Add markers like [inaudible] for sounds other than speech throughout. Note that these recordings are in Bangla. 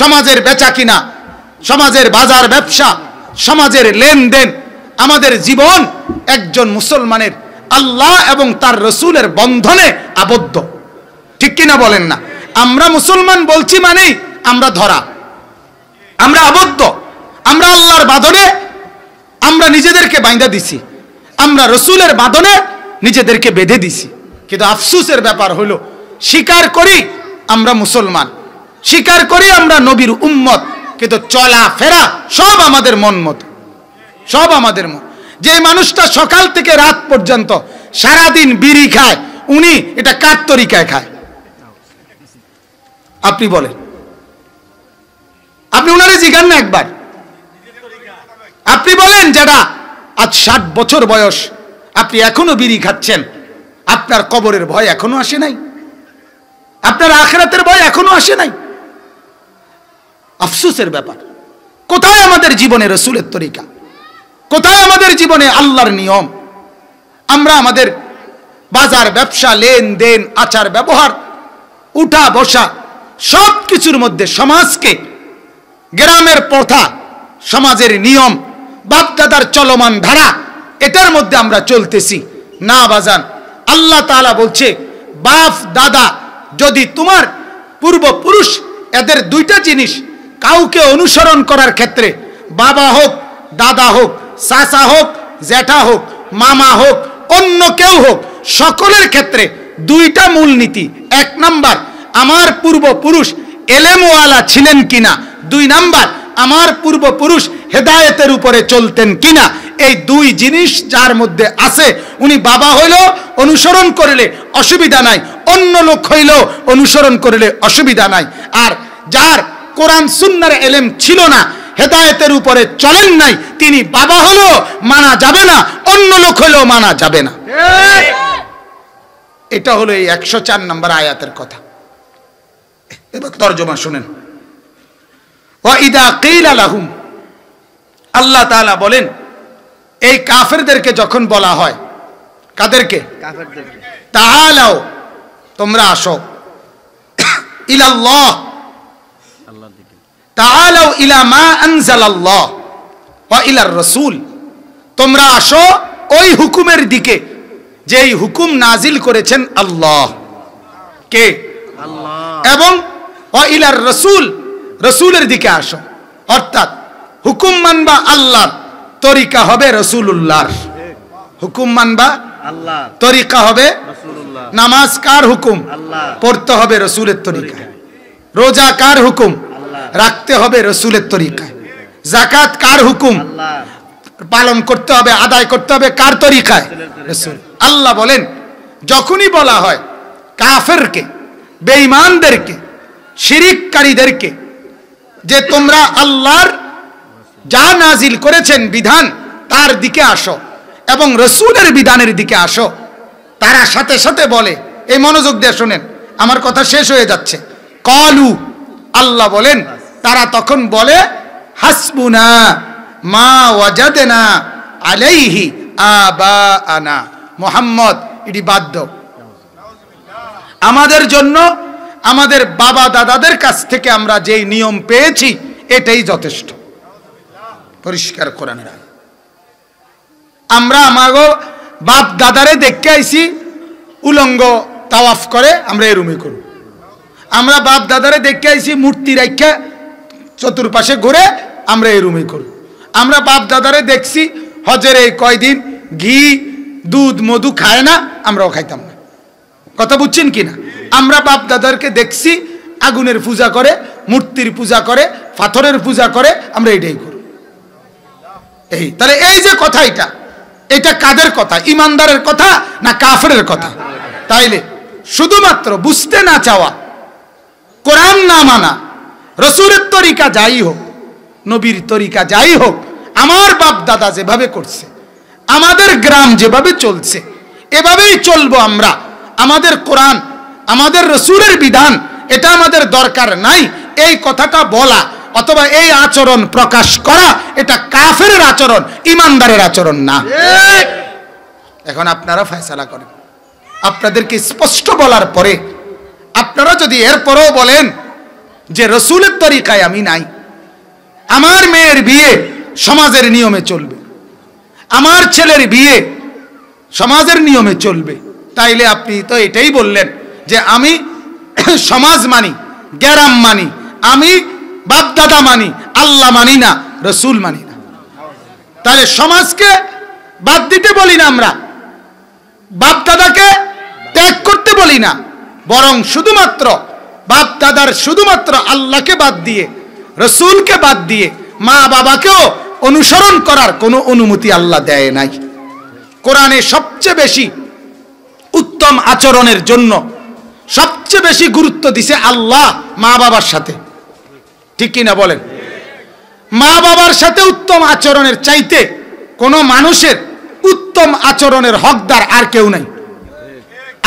সমাজের বেচা কিনা সমাজের বাজার ব্যবসা সমাজের লেনদেন আমাদের জীবন একজন মুসলমানের আল্লাহ এবং তার রসুলের বন্ধনে আবদ্ধ ঠিক কিনা বলেন না আমরা মুসলমান বলছি মানেই আমরা ধরা আমরা আবদ্ধ আমরা আল্লাহর বাঁধনে আমরা নিজেদেরকে বাইন্দা দিছি আমরা রসুলের বাঁধনে নিজেদেরকে বেঁধে দিছি কিন্তু আফসুসের ব্যাপার হলো স্বীকার করি আমরা মুসলমান স্বীকার করি আমরা নবীর উম্মত কিন্তু চলা ফেরা সব আমাদের মন মত সব আমাদের মন যে মানুষটা সকাল থেকে রাত পর্যন্ত সারাদিন বিড়ি খায় উনি এটা কার তরিকায় খায় আপনি বলেন আপনি উনারে জিগান না একবার আপনি বলেন যারা আজ ষাট বছর বয়স আপনি এখনো বিড়ি খাচ্ছেন আপনার কবরের ভয় এখনো আসে নাই আপনার আখরাতের ভয় এখনো আসে নাই আফসুসের ব্যাপার কোথায় আমাদের জীবনে রসুলের তরিকা কোথায় আমাদের জীবনে আল্লাহর নিয়ম আমরা আমাদের বাজার ব্যবসা লেনদেন আচার ব্যবহার উঠা বসা সব কিছুর মধ্যে সমাজকে গ্রামের প্রথা সমাজের নিয়ম বাপদাদার চলমান ধারা এটার মধ্যে আমরা চলতেছি না বাজান আল্লাহ তালা বলছে বাপ দাদা যদি তোমার পূর্বপুরুষ এদের দুইটা জিনিস কাউকে অনুসরণ করার ক্ষেত্রে বাবা হোক দাদা হোক চাচা হোক জ্যাঠা হোক মামা হোক অন্য কেউ হোক সকলের ক্ষেত্রে দুইটা মূল নীতি এক নাম্বার আমার পূর্বপুরুষ এলেমওয়ালা ছিলেন কিনা দুই নাম্বার আমার পূর্বপুরুষ হেদায়েতের উপরে চলতেন কিনা এই দুই জিনিস যার মধ্যে আছে উনি বাবা হইল অনুসরণ করলে অসুবিধা নাই অন্য লোক হইল অনুসরণ করলে অসুবিধা নাই আর যার কোরআন সুন্নার এলেম ছিল না হেদায়তের উপরে চলেন নাই তিনি বাবা হলো মানা যাবে না অন্য লোক হলেও মানা যাবে না এটা হলো এই একশো চার নম্বর আয়াতের কথা এবার তর্জমা শুনেন আল্লাহ তালা বলেন এই কাফেরদেরকে যখন বলা হয় কাদেরকে তাহলেও তোমরা আসো ইলাল্লাহ তাআলাউ তোমরা আসো ওই হুকুমের দিকে হুকুম নাজিল করেছেন আল্লাহ কে এবং ইলার রসুলের দিকে আসো অর্থাৎ হুকুম মানবা তরিকা হবে উল্লাহ হুকুম মানবা আল্লাহ তরিকা হবে নামাজ কার হুকুম পড়তে হবে রসুলের তরিকা রোজা কার হুকুম রাখতে হবে রসুলের তরিকায় জাকাত কার হুকুম পালন করতে হবে আদায় করতে হবে কার তরিকায় রসুল আল্লাহ বলেন যখনই বলা হয় কাফেরকে বেঈমানদেরকে শিরিককারীদেরকে যে তোমরা আল্লাহর যা নাজিল করেছেন বিধান তার দিকে আসো এবং রসুলের বিধানের দিকে আসো তারা সাথে সাথে বলে এই মনোযোগ দিয়ে শোনেন আমার কথা শেষ হয়ে যাচ্ছে কলু আল্লাহ বলেন তারা তখন বলে হাসবুনা মা ওয়াজাদেনা আলাইহি আবা আনা মোহাম্মদ এটি বাধ্য আমাদের জন্য আমাদের বাবা দাদাদের কাছ থেকে আমরা যেই নিয়ম পেয়েছি এটাই যথেষ্ট পরিষ্কার কোরআনের আমরা আমাগো বাপ দাদারে দেখতে আইছি উলঙ্গ তাওয়াফ করে আমরা এরুমি করব আমরা বাপ দাদারে দেখতে আইছি মূর্তি রাখা চতুর্পাশে ঘুরে আমরা এই রুমে করি আমরা বাপ দাদারে দেখছি হজের এই কয়দিন ঘি দুধ মধু খায় না আমরাও খাইতাম না কথা বুঝছেন কি না আমরা বাপ দাদারকে দেখছি আগুনের পূজা করে মূর্তির পূজা করে পাথরের পূজা করে আমরা এটাই করি এই তাহলে এই যে কথা এটা এটা কাদের কথা ইমানদারের কথা না কাফরের কথা তাইলে শুধুমাত্র বুঝতে না চাওয়া কোরআন না মানা রসুরের তরিকা যাই হোক নবীর তরিকা যাই হোক আমার বাপ দাদা যেভাবে করছে আমাদের গ্রাম যেভাবে চলছে এভাবেই চলবো আমরা আমাদের কোরআন আমাদের রসুরের বিধান এটা আমাদের দরকার নাই এই কথাটা বলা অথবা এই আচরণ প্রকাশ করা এটা কাফের আচরণ ইমানদারের আচরণ না এখন আপনারা ফেসলা করেন আপনাদেরকে স্পষ্ট বলার পরে আপনারা যদি এরপরেও বলেন যে রসুলের তরিকায় আমি নাই আমার মেয়ের বিয়ে সমাজের নিয়মে চলবে আমার ছেলের বিয়ে সমাজের নিয়মে চলবে তাইলে আপনি তো এটাই বললেন যে আমি [coughs] সমাজ মানি গ্যারাম মানি আমি বাপদাদা মানি আল্লাহ মানি না রসুল মানি না তাহলে সমাজকে বাদ দিতে বলি না আমরা বাপদাদাকে ত্যাগ করতে বলি না বরং শুধুমাত্র বাপ দাদার শুধুমাত্র আল্লাহকে বাদ দিয়ে রসুলকে বাদ দিয়ে মা বাবাকেও অনুসরণ করার কোনো অনুমতি আল্লাহ দেয় নাই কোরআনে সবচেয়ে বেশি উত্তম আচরণের জন্য সবচেয়ে বেশি গুরুত্ব দিছে আল্লাহ মা বাবার সাথে ঠিক কিনা বলেন মা বাবার সাথে উত্তম আচরণের চাইতে কোনো মানুষের উত্তম আচরণের হকদার আর কেউ নাই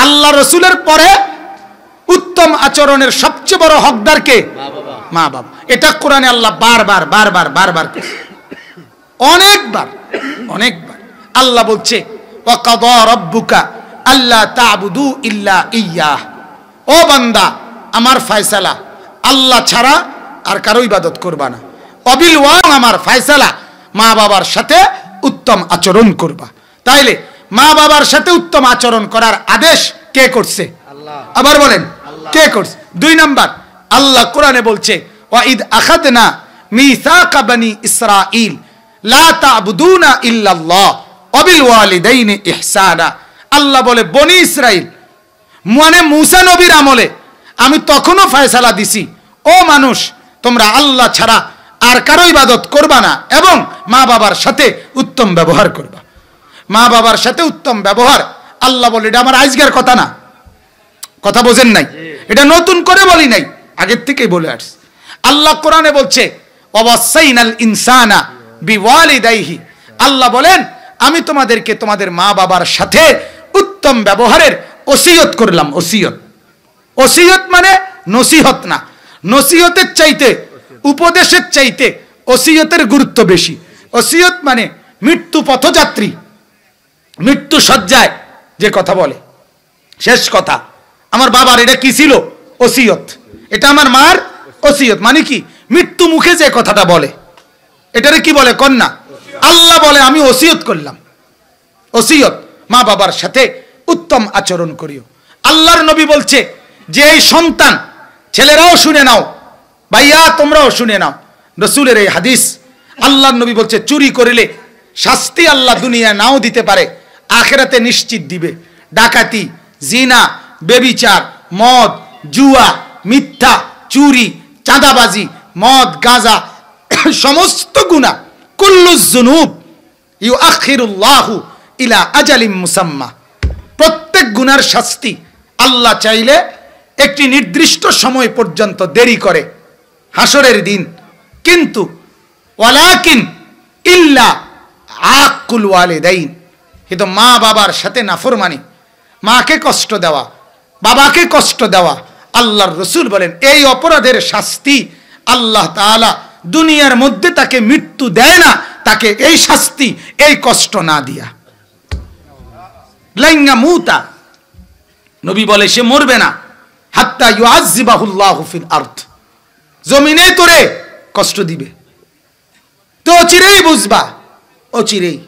আল্লাহ রসুলের পরে উত্তম আচরণের সবচেয়ে বড় হকদার কে মা বাবা এটা কোরআনে আল্লাহ বারবার বারবার বারবার অনেকবার অনেকবার আল্লাহ বলছে রব্বুকা আল্লাহ তাবুদু ইল্লা ইয়া ও বান্দা আমার ফায়সালা আল্লাহ ছাড়া আর কারো ইবাদত করবা না অবিল আমার ফায়সালা মা বাবার সাথে উত্তম আচরণ করবা তাইলে মা বাবার সাথে উত্তম আচরণ করার আদেশ কে করছে আবার বলেন কে করছে দুই নাম্বার আল্লাহ কোরআনে বলছে আখাদনা মিসাকা বানি ইসরাঈল লা তা'বুদুনা ইল্লাল্লাহ অবিল ইহসানা আল্লাহ বলে বনি মানে মুসা নবীর আমলে আমি তখনও ফয়সালা দিছি ও মানুষ তোমরা আল্লাহ ছাড়া আর কারো ইবাদত করবা না এবং মা বাবার সাথে উত্তম ব্যবহার করবা মা বাবার সাথে উত্তম ব্যবহার আল্লাহ বলে এটা আমার আজকের কথা না কথা বোঝেন নাই এটা নতুন করে বলি নাই আগের থেকেই বলে আসছি আল্লাহ কোরআনে বলছে ইনসানা আল্লাহ বলেন আমি তোমাদেরকে তোমাদের মা বাবার সাথে উত্তম ব্যবহারের ওসিয়ত করলাম ওসিয়ত ওসিয়ত মানে নসিহত না নসিহতের চাইতে উপদেশের চাইতে ওসিয়তের গুরুত্ব বেশি ওসিয়ত মানে মৃত্যু পথযাত্রী মৃত্যু সজ্জায় যে কথা বলে শেষ কথা আমার বাবার এটা কি ছিল ওসিয়ত এটা আমার মার ওসিয়ত মানে কি মৃত্যু মুখে যে কথাটা বলে এটারে কি বলে কন্যা আল্লাহ বলে আমি ওসিয়ত করলাম ওসিয়ত মা বাবার সাথে উত্তম আচরণ করিও আল্লাহর নবী বলছে যে এই সন্তান ছেলেরাও শুনে নাও ভাইয়া তোমরাও শুনে নাও রসুলের এই হাদিস আল্লাহর নবী বলছে চুরি করিলে শাস্তি আল্লাহ দুনিয়া নাও দিতে পারে আখেরাতে নিশ্চিত দিবে ডাকাতি জিনা বেবিচার মদ জুয়া মিথ্যা চুরি চাঁদাবাজি মদ গাঁজা [coughs] সমস্ত গুণা কুল্লুজুনুব ইউ আখিরুল্লাহু ইলা আজালিম মুসাম্মা প্রত্যেক গুনার শাস্তি আল্লাহ চাইলে একটি নির্দিষ্ট সময় পর্যন্ত দেরি করে হাসরের দিন কিন্তু ওয়ালাকিন ইল্লা আকুল দেয় কিন্তু মা বাবার সাথে নাফরমানি মাকে কষ্ট দেওয়া বাবাকে কষ্ট দেওয়া আল্লাহর রসুল বলেন এই অপরাধের শাস্তি আল্লাহ তালা দুনিয়ার মধ্যে তাকে মৃত্যু দেয় না তাকে এই শাস্তি এই কষ্ট না দিয়া লাইঙ্গা মুতা নবী বলে সে মরবে না হাত্তা ইউআজিবাহুল্লাহ ফিল আর্থ জমিনে তোরে কষ্ট দিবে তো অচিরেই বুঝবা অচিরেই